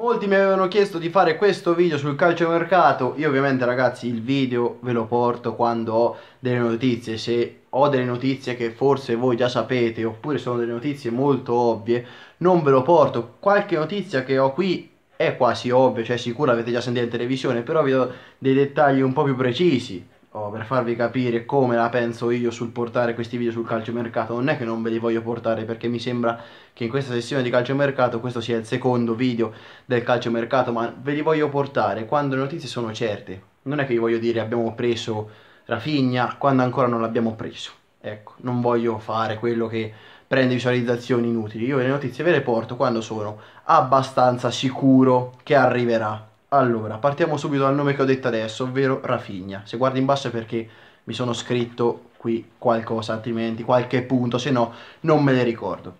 Molti mi avevano chiesto di fare questo video sul calciomercato, io ovviamente ragazzi il video ve lo porto quando ho delle notizie, se ho delle notizie che forse voi già sapete oppure sono delle notizie molto ovvie, non ve lo porto, qualche notizia che ho qui è quasi ovvia, cioè sicura avete già sentito in televisione, però vi do dei dettagli un po' più precisi oh, per farvi capire come la penso io sul portare questi video sul calciomercato, non è che non ve li voglio portare perché mi sembra che in questa sessione di calciomercato questo sia il secondo video del calciomercato, ma ve li voglio portare quando le notizie sono certe. Non è che vi voglio dire abbiamo preso Rafigna quando ancora non l'abbiamo preso. Ecco, non voglio fare quello che prende visualizzazioni inutili. Io le notizie ve le porto quando sono abbastanza sicuro che arriverà allora, partiamo subito dal nome che ho detto adesso, ovvero Rafigna. Se guardi in basso è perché mi sono scritto qui qualcosa, altrimenti qualche punto, se no non me le ricordo.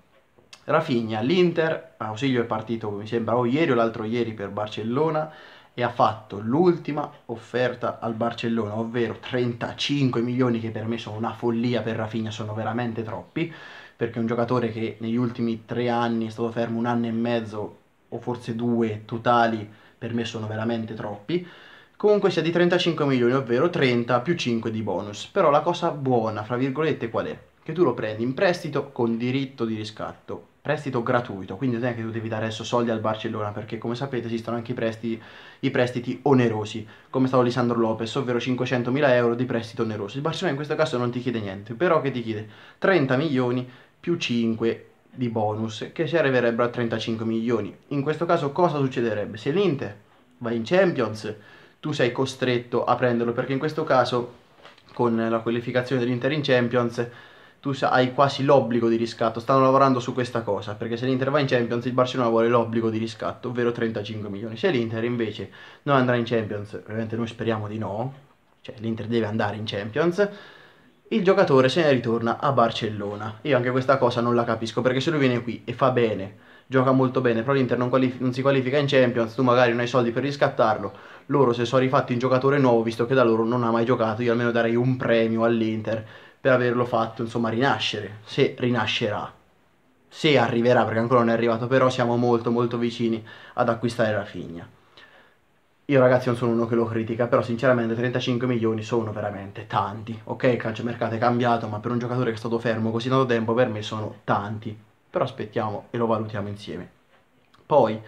Rafigna, l'Inter, Ausilio è partito mi sembra o ieri o l'altro ieri per Barcellona e ha fatto l'ultima offerta al Barcellona, ovvero 35 milioni che per me sono una follia per Rafigna, sono veramente troppi, perché è un giocatore che negli ultimi tre anni è stato fermo un anno e mezzo o forse due totali per me sono veramente troppi, comunque sia di 35 milioni, ovvero 30 più 5 di bonus. Però la cosa buona, fra virgolette, qual è? Che tu lo prendi in prestito con diritto di riscatto, prestito gratuito, quindi non è che tu devi dare adesso soldi al Barcellona, perché come sapete esistono anche i prestiti, i prestiti onerosi, come stavo Sandro Lopez, ovvero 500.000 euro di prestito oneroso. Il Barcellona in questo caso non ti chiede niente, però che ti chiede? 30 milioni più 5 di bonus che si arriverebbero a 35 milioni. In questo caso cosa succederebbe? Se l'Inter va in Champions, tu sei costretto a prenderlo perché in questo caso con la qualificazione dell'Inter in Champions tu hai quasi l'obbligo di riscatto, stanno lavorando su questa cosa, perché se l'Inter va in Champions il Barcellona vuole l'obbligo di riscatto, ovvero 35 milioni. Se l'Inter invece non andrà in Champions, ovviamente noi speriamo di no, cioè l'Inter deve andare in Champions, il giocatore se ne ritorna a Barcellona. Io anche questa cosa non la capisco perché se lui viene qui e fa bene, gioca molto bene, però l'Inter non, non si qualifica in Champions, tu magari non hai soldi per riscattarlo, loro se sono rifatti un giocatore nuovo, visto che da loro non ha mai giocato, io almeno darei un premio all'Inter per averlo fatto, insomma, rinascere, se rinascerà. Se arriverà, perché ancora non è arrivato, però siamo molto molto vicini ad acquistare la Rafinha. Io ragazzi non sono uno che lo critica, però sinceramente 35 milioni sono veramente tanti. Ok, il calcio mercato è cambiato, ma per un giocatore che è stato fermo così tanto tempo per me sono tanti. Però aspettiamo e lo valutiamo insieme. Poi,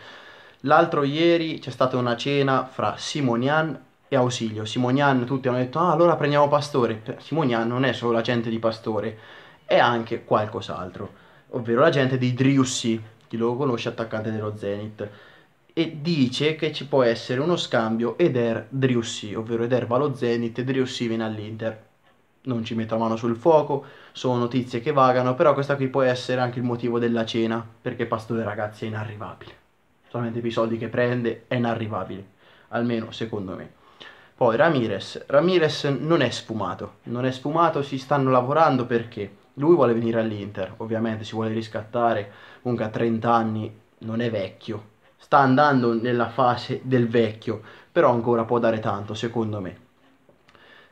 l'altro ieri c'è stata una cena fra Simonian e Ausilio. Simonian tutti hanno detto, ah allora prendiamo Pastore. Cioè, Simonian non è solo la gente di Pastore, è anche qualcos'altro ovvero la gente di Driussi, chi lo conosce attaccante dello Zenit e dice che ci può essere uno scambio Eder-Driussi, ovvero Eder va allo Zenit e Driussi viene all'Inter. Non ci metto la mano sul fuoco, sono notizie che vagano, però questa qui può essere anche il motivo della cena, perché Pastore ragazzi è inarrivabile. Solamente i soldi che prende è inarrivabile, almeno secondo me. Poi Ramirez, Ramirez non è sfumato, non è sfumato, si stanno lavorando perché lui vuole venire all'Inter, ovviamente si vuole riscattare, comunque a 30 anni non è vecchio, sta andando nella fase del vecchio, però ancora può dare tanto secondo me.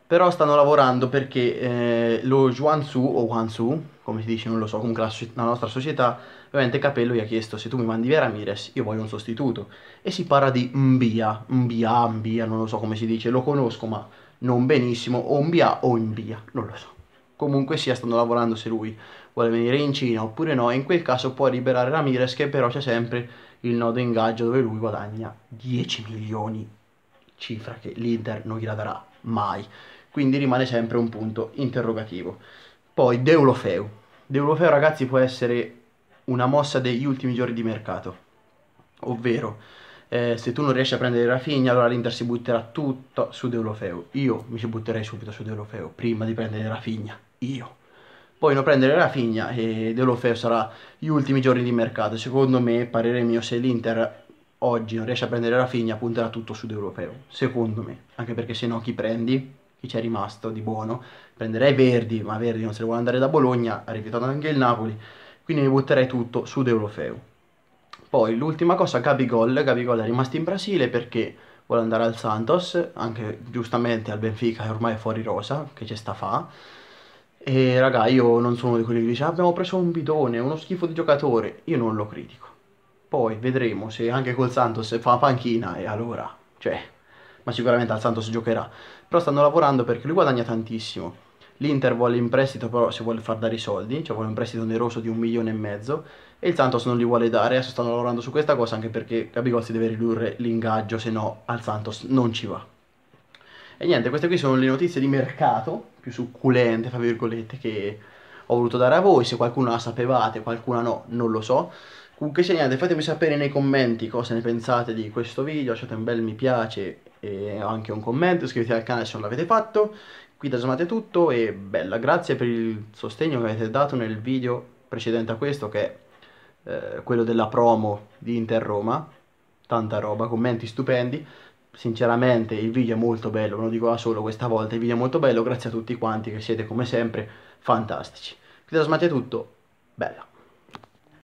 Però stanno lavorando perché eh, lo Juansu o Wansu, come si dice, non lo so, comunque la, la nostra società, ovviamente Capello gli ha chiesto se tu mi mandi via Ramirez, io voglio un sostituto. E si parla di Mbia, Mbia, Mbia, non lo so come si dice, lo conosco ma non benissimo, o Mbia o Mbia, non lo so comunque sia stanno lavorando se lui vuole venire in Cina oppure no, e in quel caso può liberare Ramirez che però c'è sempre il nodo ingaggio dove lui guadagna 10 milioni, cifra che l'Inter non gliela darà mai. Quindi rimane sempre un punto interrogativo. Poi Deulofeu. Deulofeu ragazzi può essere una mossa degli ultimi giorni di mercato. Ovvero, eh, se tu non riesci a prendere Rafinha, allora l'Inter si butterà tutto su Deulofeu. Io mi ci butterei subito su Deulofeu prima di prendere Rafinha. Io poi non prendere la figna e De Lofeo sarà gli ultimi giorni di mercato. Secondo me, parere mio, se l'Inter oggi non riesce a prendere la figna, punterà tutto su De Lofeo, secondo me. Anche perché se no chi prendi? Chi c'è rimasto di buono? Prenderei Verdi, ma Verdi non se ne vuole andare da Bologna, ha rifiutato anche il Napoli, quindi mi butterei tutto su De Lofeo. Poi l'ultima cosa, Gabigol, Gabigol è rimasto in Brasile perché vuole andare al Santos, anche giustamente al Benfica è ormai fuori rosa, che c'è sta fa e raga, io non sono di quelli che dice ah, abbiamo preso un bidone, uno schifo di giocatore. Io non lo critico. Poi vedremo se anche col Santos fa panchina e allora, cioè, ma sicuramente al Santos giocherà. Però stanno lavorando perché lui guadagna tantissimo. L'Inter vuole in prestito però se vuole far dare i soldi, cioè vuole un prestito oneroso di un milione e mezzo e il Santos non li vuole dare, adesso stanno lavorando su questa cosa anche perché Gabigol si deve ridurre l'ingaggio, se no al Santos non ci va. E niente, queste qui sono le notizie di mercato più succulente, fra virgolette, che ho voluto dare a voi. Se qualcuno la sapevate, qualcuno no, non lo so. Comunque sia niente, fatemi sapere nei commenti cosa ne pensate di questo video, lasciate un bel mi piace e anche un commento, iscrivetevi al canale se non l'avete fatto. Qui da Smate tutto e bella, grazie per il sostegno che avete dato nel video precedente a questo che è eh, quello della promo di Inter Roma, tanta roba, commenti stupendi sinceramente il video è molto bello, non lo dico da solo questa volta, il video è molto bello, grazie a tutti quanti che siete come sempre fantastici. Qui da Smati è tutto, bella.